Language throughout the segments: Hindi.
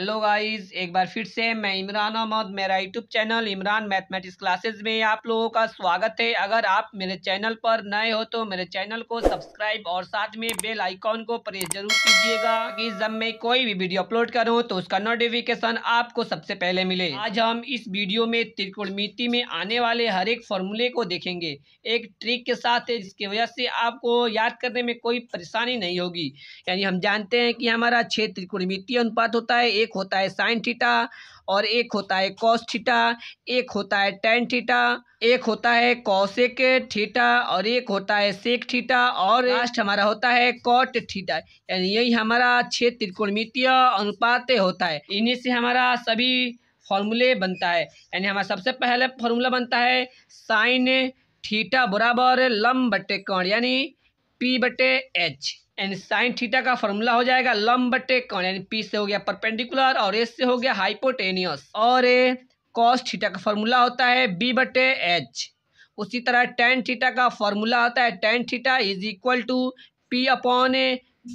हेलो गाइस एक बार फिर से मैं इमरान अहमद मेरा YouTube channel Imran mathematics classes में आप लोगों का स्वागत है अगर आप मेरे चैनल पर नए हो तो मेरे चैनल को सब्सक्राइब और साथ में बेल आइकॉन को प्रेस जरूर कीजिएगा कि जब मैं कोई भी वीडियो अपलोड करूं तो उसका नोटिफिकेशन आपको सबसे पहले मिले आज हम इस वीडियो में मिति में आने वाले हर एक फॉर्मूले को देखेंगे एक ट्रिक के साथ है जिसकी वजह से आपको याद करने में कोई परेशानी नहीं होगी यानी हम जानते हैं कि हमारा छः मिति अनुपात होता है एक एक होता है साइन थीटा और एक होता है कॉस थीटा एक होता है टेन थीटा एक होता है कौशिक थीटा और एक होता है सेक थीटा और लास्ट हमारा होता है कॉट थीटा यानी यही हमारा छः त्रिकोणमितीय अनुपात होता है इन्हीं से हमारा सभी फॉर्मूले बनता है यानी हमारा सबसे पहले फॉर्मूला बनता है साइन थीटा बराबर लम्ब बटे कोण यानी पी बटे एच एंड साइन थीटा का फॉर्मूला हो जाएगा लम बटे कौन यानी पी से हो गया परपेंडिकुलर और एस से हो गया हाइपोटेनियस और ए कॉस थीटा का फॉर्मूला होता है बी बटे एच उसी तरह टेन थीटा का फॉर्मूला होता है tan theta is equal to P upon A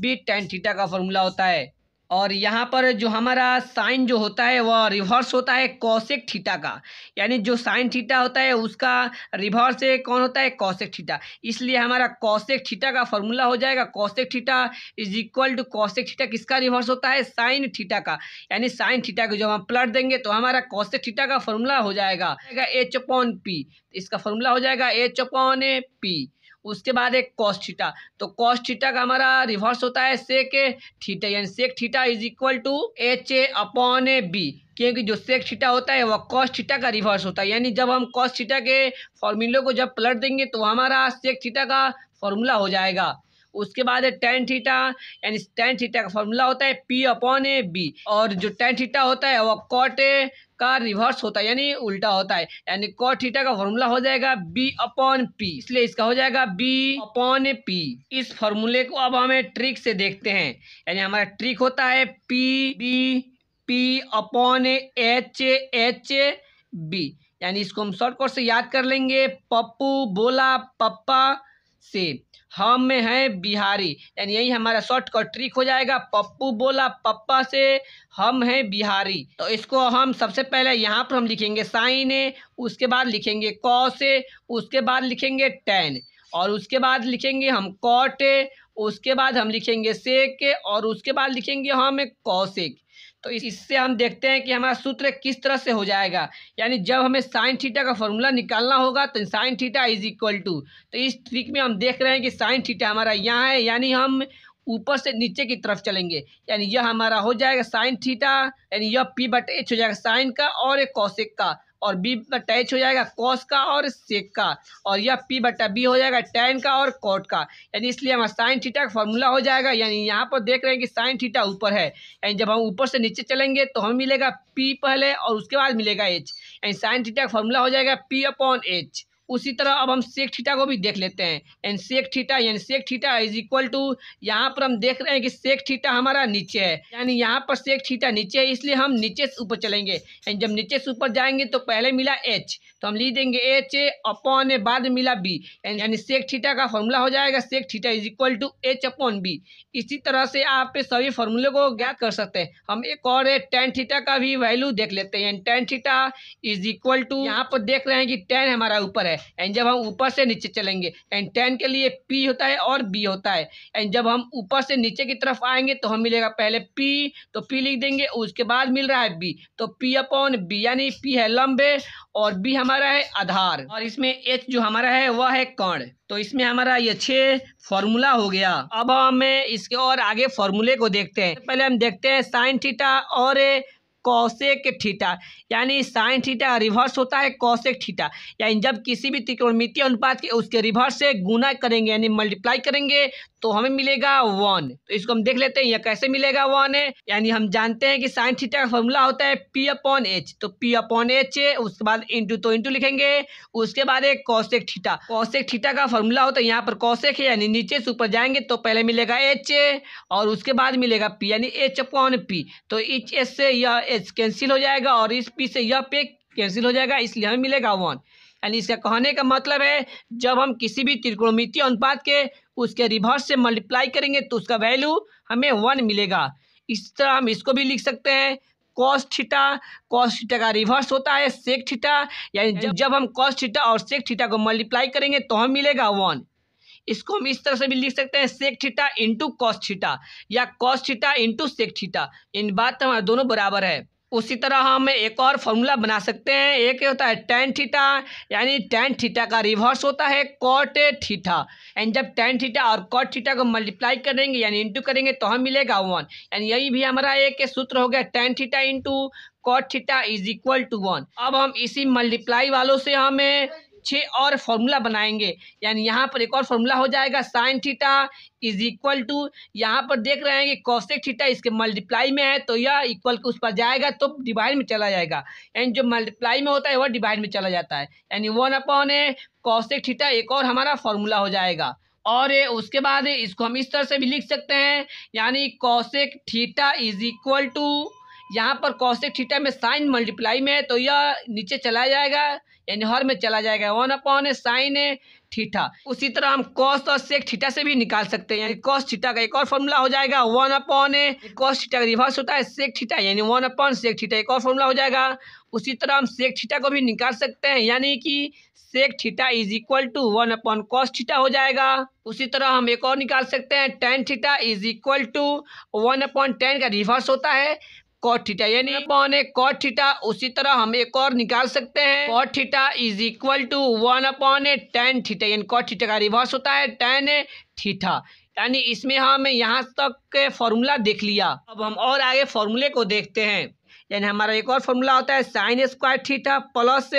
B tan theta का फॉर्मूला होता है और यहाँ पर जो हमारा साइन जो होता है वह रिवर्स होता है कौशिक थीटा का यानी जो साइन थीटा होता है उसका रिवर्स कौन होता है कौशिक थीटा इसलिए हमारा कौशिक थीटा का फॉर्मूला हो जाएगा cosec theta is equal to cosec theta किसका रिवर्स होता है साइन थीटा का यानी साइन थीटा को जब हम प्लट देंगे तो हमारा कौशिक ठीटा का फॉर्मूला हो जाएगा एच अपॉन पी इसका फॉर्मूला हो जाएगा एच अपॉन पी उसके बाद एक कॉस्ट थीटा तो कॉस्ट थीटा का हमारा रिवर्स होता है सेक थीटा यानी sec theta is equal to H A upon A B क्योंकि जो सेक थीटा होता है वह कॉस्टिटा थीटा का रिवर्स होता है यानी जब हम कॉस्टिटा थीटा के फॉर्मूले को जब पलट देंगे तो हमारा सेक थीटा का फॉर्मूला हो जाएगा उसके बाद है टेन थीटा यानी टेन थीटा का फॉर्मूला होता है पी अपॉन ए बी और जो टेन थीटा होता है वह कॉट ए का रिवर्स होता है यानी उल्टा होता है यानी कॉ थीटा का फॉर्मूला हो जाएगा बी अपॉन पी इसलिए इसका हो जाएगा बी अपॉन पी इस फॉर्मूले को अब हमें ट्रिक से देखते हैं यानी हमारा ट्रिक होता है P B P upon H H B यानी इसको हम शॉर्टकट से याद कर लेंगे पप्पू बोला पप्पा से हम में है बिहारी यानी यही हमारा शॉर्टकट ट्रिक हो जाएगा पप्पू बोला पप्पा से हम हैं बिहारी तो इसको हम सबसे पहले यहाँ पर हम लिखेंगे साइन है उसके बाद लिखेंगे कौ से उसके बाद लिखेंगे टेन और उसके बाद लिखेंगे हम कॉट उसके बाद हम लिखेंगे सेक और उसके बाद लिखेंगे हम कौशिक तो इससे हम देखते हैं कि हमारा सूत्र किस तरह से हो जाएगा यानी जब हमें साइन थीटा का फॉर्मूला निकालना होगा तो sine theta is equal to तो इस ट्रिक में हम देख रहे हैं कि साइन थीटा हमारा यहाँ है यानी हम ऊपर से नीचे की तरफ चलेंगे यानी यह हमारा हो जाएगा साइन थीटा यानी यह पी बट एच हो जाएगा साइन का और एक कौशिक का और बी बटा एच हो जाएगा कॉस का और सेक का और यह पी बटा बी हो जाएगा टैन का और कॉट का यानी इसलिए हमारा साइन थीटा का फॉर्मूला हो जाएगा यानी यहाँ पर देख रहे हैं कि साइन थीटा ऊपर है यानी जब हम ऊपर से नीचे चलेंगे तो हमें मिलेगा पी पहले और उसके बाद मिलेगा एच यानी साइन थीटा का फॉर्मूला हो जाएगा पी अपॉन एच उसी तरह अब हम सेक थीटा को भी देख लेते हैं एंड सेक थीटा यानी sec theta is equal to यहाँ पर हम देख रहे हैं कि सेक थीटा हमारा नीचे है यानी यहाँ पर सेक थीटा नीचे है इसलिए हम नीचे से ऊपर चलेंगे एंड जब नीचे से ऊपर जाएंगे तो पहले मिला एच तो हम लिख देंगे एच ए अपॉन ए बाद मिला बी यानी सेक थीटा का फॉर्मूला हो जाएगा sec theta is equal to H upon B इसी तरह से आप सभी फॉर्मूले को ज्ञात कर सकते हैं हम एक और है टेन थीटा का भी वैल्यू देख लेते हैं tan theta is equal to यहाँ पर देख रहे हैं कि टेन हमारा ऊपर है एंड जब हम ऊपर से नीचे चलेंगे एंड टेन के लिए पी होता है और बी होता है एंड जब हम ऊपर से नीचे की तरफ आएंगे तो हम मिलेगा पहले पी तो पी लिख देंगे उसके बाद मिल रहा है बी तो पी अपॉन बी यानी पी है लंबे और बी हम हमारा है आधार और इसमें एच जो हमारा है वह है कर्ण तो इसमें हमारा ये छः फॉर्मूला हो गया अब हम इसके और आगे फॉर्मूले को देखते हैं पहले हम देखते हैं साइन थीटा और कौशेक ठीटा यानी साइन ठीटा रिवर्स होता है कौशेक ठीटा यानी जब किसी भी त्रिकोणमितीय अनुपात के उसके रिवर्स से गुना करेंगे यानी मल्टीप्लाई करेंगे तो हमें मिलेगा वन तो इसको हम देख लेते हैं यह कैसे मिलेगा वन है यानी हम जानते हैं कि साइन थीटा का फॉर्मूला होता है पी अपॉन एच तो पी अपॉन एच है उसके बाद इंटू तो इंटू लिखेंगे उसके बाद एक कौशेक ठीटा कौशेक ठीटा का फॉर्मूला होता है यहाँ पर कौशेक है यानी नीचे से ऊपर जाएंगे तो पहले मिलेगा एच और उसके बाद मिलेगा पी यानी एच अपॉन पी तो एच एस से यह एच कैंसिल हो जाएगा और इस पी से यह पे कैंसिल हो जाएगा इसलिए हमें मिलेगा वन यानी इसका कहने का मतलब है जब हम किसी भी त्रिकोणमिति अनुपात के उसके रिवर्स से मल्टीप्लाई करेंगे तो उसका वैल्यू हमें वन मिलेगा इस तरह हम इसको भी लिख सकते हैं कॉस थीटा कॉस थीटा का रिवर्स होता है सेक थीटा यानी जब, जब हम कॉस थीटा और सेक थीटा को मल्टीप्लाई करेंगे तो हम मिलेगा वन इसको हम इस तरह से भी लिख सकते हैं sec theta into cos theta या cos theta into sec theta इन बात तो हमारे दोनों बराबर है उसी तरह हम एक और फॉर्मूला बना सकते हैं एक होता है टेन थीटा यानी टेन थीटा का रिवर्स होता है कॉट थीटा एंड जब टेन थीटा और कॉट थीटा को मल्टीप्लाई करेंगे यानी इंटू करेंगे तो हम मिलेगा वन यानी यही भी हमारा एक सूत्र हो गया tan theta into cot theta is equal to one अब हम इसी मल्टीप्लाई वालों से हमें छः और फॉर्मूला बनाएंगे यानी यहाँ पर एक और फॉर्मूला हो जाएगा sine theta is equal to यहाँ पर देख रहे हैं कि कौशिक थीटा इसके मल्टीप्लाई में है तो यह इक्वल उस पर जाएगा तो डिवाइड में चला जाएगा यानी जो मल्टीप्लाई में होता है वह डिवाइड में चला जाता है यानी one upon A cosec theta एक और हमारा फॉर्मूला हो जाएगा और उसके बाद इसको हम इस तरह से भी लिख सकते हैं यानी cosec theta is equal to यहाँ पर कौशिक थीटा में साइन मल्टीप्लाई में है तो यह नीचे चला जाएगा यानी हर में चला जाएगा वन अपॉन है साइन है ठीठा उसी तरह हम कॉस और सेक थीटा से भी निकाल सकते हैं यानी कॉस थीटा का एक और फॉर्मूला हो जाएगा वन अपॉन है कॉस थीटा का रिवर्स होता है सेक थीटा यानी वन अपॉन सेक थीटा एक और फॉर्मूला हो जाएगा उसी तरह हम सेक थीटा को भी निकाल सकते हैं यानी कि sec theta is equal to one upon cos theta हो जाएगा उसी तरह हम एक और निकाल सकते हैं tan theta is equal to one upon tan का रिवर्स होता है कॉट थीटा यानी अपॉन ए कॉट थीटा उसी तरह हम एक और निकाल सकते हैं cot theta is equal to one upon A tan theta यानी कॉट थीटा का रिवर्स होता है टेन ए थीटा यानी इसमें हम यहाँ तक के फॉर्मूला देख लिया अब हम और आगे फॉर्मूले को देखते हैं यानी हमारा एक और फॉर्मूला होता है sine square theta plus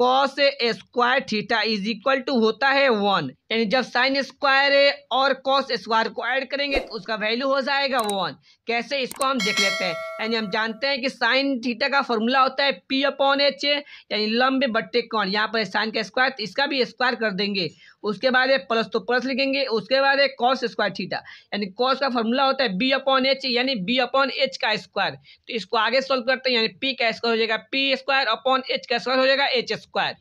cos square theta is equal to होता है वन यानी जब साइन स्क्वायर और कॉस स्क्वायर को ऐड करेंगे तो उसका वैल्यू हो जाएगा वन कैसे इसको हम देख लेते हैं यानी हम जानते हैं कि साइन थीटा का फॉर्मूला होता है पी अपॉन एच यानी लंबे बट्टे कौन यहाँ पर साइन का स्क्वायर तो इसका भी स्क्वायर कर देंगे उसके बाद प्लस तो प्लस लिखेंगे उसके बाद है कॉस स्क्वायर थीटा यानी कॉस का फॉर्मूला होता है बी अपॉन एच यानी बी अपॉन एच का स्क्वायर तो इसको आगे सॉल्व करते हैं यानी पी का स्क्वायर हो जाएगा पी स्क्वायर अपॉन एच का स्क्वायर हो जाएगा एच स्क्वायर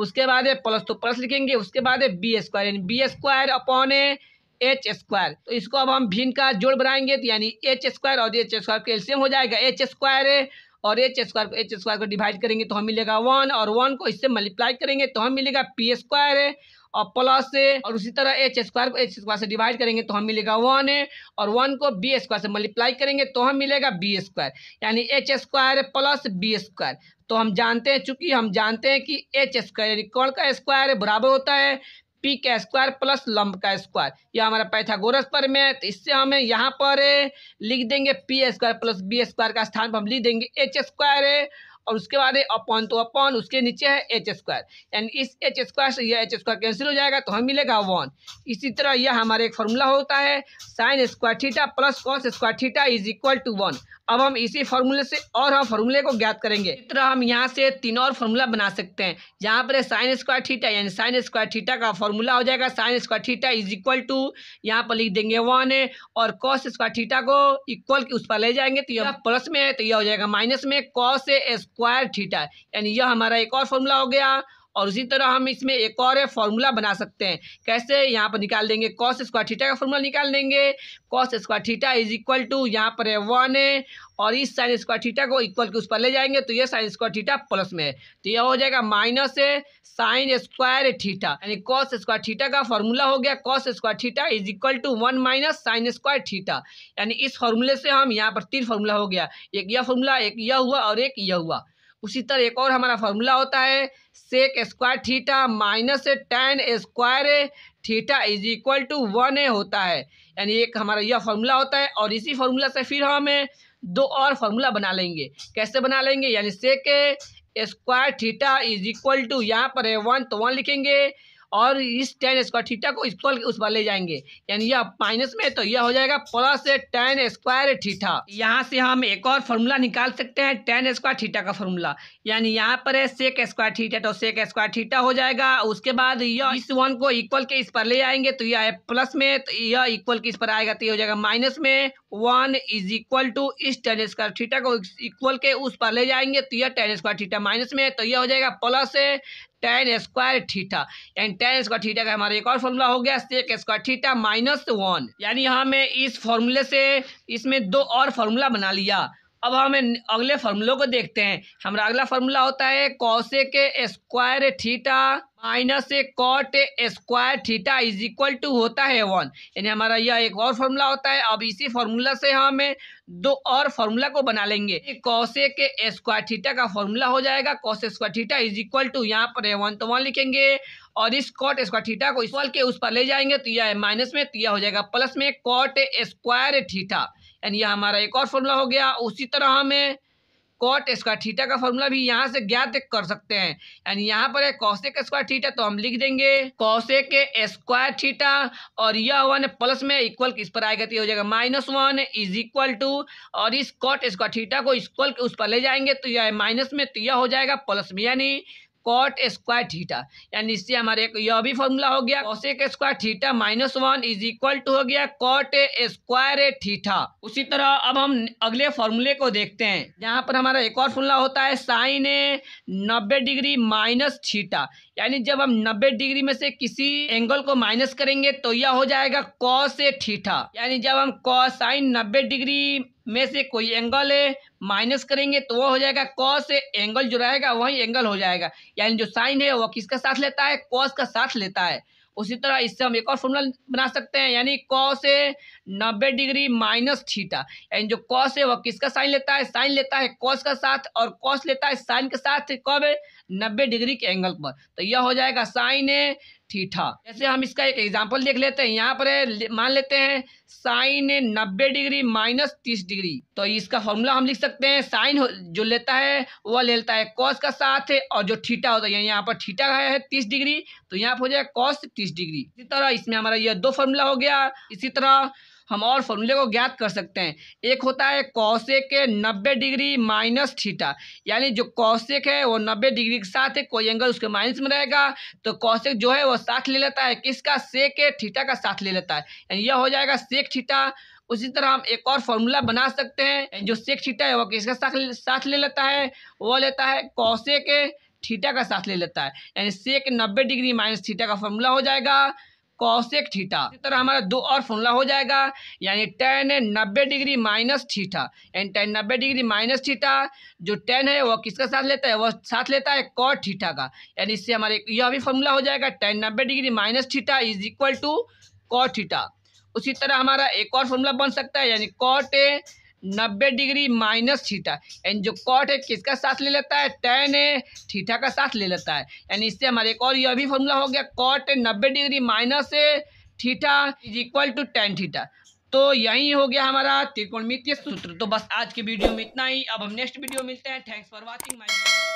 उसके बाद है प्लस तो प्लस लिखेंगे उसके बाद है बी स्क्वायर यानी B square upon H square तो इसको अब हम भिन्न का जोड़ बनाएंगे तो यानी एच स्क्वायर और एच स्क्वायर एल्सियम हो जाएगा एच स्क्वायर है और एच स्क्वायर को एच स्क्वायर को डिवाइड करेंगे तो हम मिलेगा वन और वन को इससे मल्टीप्लाई करेंगे तो हम मिलेगा पी स्क्वायर है और प्लस से और उसी तरह एच स्क्वायर को एच स्क्वायर से डिवाइड करेंगे तो हम मिलेगा वन ए और वन को बी स्क्वायर से मल्टीप्लाई करेंगे तो हम मिलेगा बी स्क्वायर यानी H square plus B square तो हम जानते हैं चूंकि हम जानते हैं कि एच स्क्वायर यानी कौन का स्क्वायर बराबर होता है पी का स्क्वायर प्लस लंब का स्क्वायर यह हमारा पैथागोरस पर में है तो इससे हमें यहाँ पर लिख देंगे P square plus B square का स्थान पर हम लिख देंगे एच स्क्वायर और उसके बाद है अपॉन तो अपॉन उसके नीचे है एच स्क्वायर यानी इस एच स्क्वायर से यह एच स्क्वायर कैंसिल हो जाएगा तो हमें मिलेगा वन इसी तरह यह हमारे एक फॉर्मूला होता है sine square theta plus cos square theta is equal to one अब हम इसी फॉर्मूले से और हम फॉर्मूले को ज्ञात करेंगे इस तरह हम यहाँ से तीन और फॉर्मूला बना सकते हैं यहाँ पर साइन स्क्वायर थीटा यानी साइन स्क्वायर थीटा का फॉर्मूला हो जाएगा sine square theta is equal to यहाँ पर लिख देंगे वन और कॉस स्क्वायर थीटा को इक्वल उस पर ले जाएंगे तो यह प्लस में है तो यह हो जाएगा माइनस में कॉस स्क्वायर थीटा यानी यह हमारा एक और फॉर्मूला हो गया और उसी तरह हम इसमें एक और फॉर्मूला बना सकते हैं कैसे यहाँ पर निकाल देंगे कॉस स्क्वायर थीटा का फॉर्मूला निकाल देंगे cos square theta is equal to यहाँ पर है वन है और इस साइन स्क्वायर थीटा को इक्वल के उस पर ले जाएंगे तो ये साइन स्क्वायर थीटा प्लस में है तो यह हो जाएगा माइनस है साइन स्क्वायर थीटा यानी कॉस स्क्वायर थीटा का फॉर्मूला हो गया cos square theta is equal to one minus sine square theta यानी इस फॉर्मूले से हम यहाँ पर तीन फॉर्मूला हो गया एक यह फॉर्मूला एक यह हुआ और एक यह हुआ उसी तरह एक और हमारा फार्मूला होता है sec square theta minus tan square theta is equal to one A होता है यानी एक हमारा यह फार्मूला होता है और इसी फार्मूला से फिर हम दो और फार्मूला बना लेंगे कैसे बना लेंगे यानी sec square theta is equal to यहाँ पर है वन तो वन लिखेंगे और इस टेन स्क्वायर थीटा को इक्वल उस पर ले जाएंगे यानी यह माइनस में तो यह हो जाएगा प्लस टेन स्क्वायर थीटा यहाँ से हम एक और फॉर्मूला निकाल सकते हैं टेन स्क्वायर थीटा का फॉर्मूला यानी यहाँ पर है सेक स्क्वायर थीटा तो सेक स्क्वायर थीटा हो जाएगा उसके बाद यह इस वन को इक्वल के इस पर ले जाएंगे तो यह है प्लस में तो यह इक्वल के इस पर आएगा तो यह हो जाएगा माइनस में वन इज इक्वल टू इस टेन स्क्वायर थीटा को इक्वल के उस पर ले जाएंगे तो यह टेन स्क्वायर थीटा माइनस में तो यह हो जाएगा प्लस टेन स्क्वायर थीटा यानी टेन स्क्वायर थीटा का हमारा एक और फॉर्मूला हो गया एक स्क्वायर थीटा माइनस वन यानी हमें इस फॉर्मूले से इसमें दो और फॉर्मूला बना लिया अब हम अगले फॉर्मूलों को देखते हैं हमारा अगला फार्मूला होता है के square theta minus cot square theta is equal to होता है वन यानी हमारा यह एक और फार्मूला होता है अब इसी फार्मूला से हम दो और फार्मूला को बना लेंगे कौशे के स्क्वायर थीटा का फॉर्मूला हो जाएगा cosec square theta is equal to यहाँ पर है वन तो वन लिखेंगे और इस कॉट स्क्वायर थीटा को इस वाल के उस पर ले जाएंगे तो यह माइनस में तो यह हो जाएगा प्लस में कॉट स्क्वायर थीटा एंड यह हमारा एक और फॉर्मूला हो गया उसी तरह हमें कॉट स्क्वायर थीटा का फॉर्मूला भी यहाँ से ज्ञात कर सकते हैं एंड यहाँ पर है कौशिक स्क्वायर थीटा तो हम लिख देंगे कौशिक स्क्वायर थीटा और यह वन प्लस में इक्वल इस पर आएगा तो हो जाएगा minus one is equal to और इस कॉट स्क्वायर थीटा को इक्वल उस पर ले जाएंगे तो यह माइनस में तो यह हो जाएगा प्लस में यानी कॉट स्क्वायर थीटा यानी इससे हमारे यह भी फॉर्मूला हो गया cosec square theta minus one is equal to हो गया कॉट स्क्वायर थीटा उसी तरह अब हम अगले फॉर्मूले को देखते हैं यहाँ पर हमारा एक और फॉर्मूला होता है साइन ए नब्बे डिग्री माइनस थीटा यानी जब हम नब्बे डिग्री में से किसी एंगल को माइनस करेंगे तो यह हो जाएगा कॉ से थीठा यानी जब हम कॉ साइन नब्बे डिग्री में से कोई एंगल है माइनस करेंगे तो वह हो जाएगा कॉस से एंगल जो रहेगा वही एंगल हो जाएगा यानी जो साइन है वह किसका साथ लेता है कॉस का साथ लेता है उसी तरह इससे हम एक और फॉर्मूला बना सकते हैं यानी कॉस है नब्बे डिग्री माइनस थीटा यानी जो कॉस है वह किसका साइन लेता है साइन लेता है कॉस का साथ और कॉस लेता है साइन के साथ कब है नब्बे डिग्री के एंगल पर तो यह हो जाएगा साइन है थीठा जैसे हम इसका एक एग्जाम्पल देख लेते हैं यहाँ पर है मान लेते हैं साइन नब्बे डिग्री माइनस तीस डिग्री तो इसका फॉर्मूला हम लिख सकते हैं साइन जो लेता है वह लेता है कॉस का साथ और जो ठीठा होता है यहाँ पर ठीठा है तीस डिग्री तो यहाँ पर हो जाएगा कॉस तीस डिग्री इसी तरह इसमें हमारा यह दो फॉर्मूला हो गया इसी तरह हम और फॉर्मूले को ज्ञात कर सकते हैं एक होता है कौशिक नब्बे डिग्री माइनस थीटा यानी जो कौशिक है वो नब्बे डिग्री के साथ है कोई एंगल उसके माइनस में रहेगा तो कौशिक जो है वो साथ ले लेता है किसका सेक थीटा का साथ ले लेता है यानी यह हो जाएगा सेक थीटा उसी तरह हम एक और फॉर्मूला बना सकते हैं जो सेक थीटा है वो किसका साथ साथ ले लेता है वो लेता है कौशिक के थीटा का साथ ले लेता है यानी सेक नब्बे डिग्री माइनस थीटा का फॉर्मूला हो जाएगा कौशिक थीठा इस तरह हमारा दो और फॉर्मूला हो जाएगा यानी टेन नब्बे डिग्री माइनस थीठा यानी टेन नब्बे डिग्री माइनस थीठा जो टेन है वह किसका साथ लेता है वह साथ लेता है कॉ ठीठा का यानी इससे हमारे यह भी फॉर्मूला हो जाएगा टेन नब्बे degree minus theta is equal to cot theta उसी तरह हमारा एक और फॉर्मूला बन सकता है यानी कॉ टे नब्बे डिग्री माइनस थीटा यानी जो कॉट है किसका साथ ले लेता है टेन है थीटा का साथ ले लेता है यानी इससे हमारे एक और यह भी फॉर्मूला हो गया कॉट नब्बे डिग्री माइनस है theta is equal to tan theta तो यही हो गया हमारा त्रिकोणमितीय सूत्र तो बस आज के वीडियो में इतना ही अब हम नेक्स्ट वीडियो मिलते हैं थैंक्स फॉर वॉचिंग माई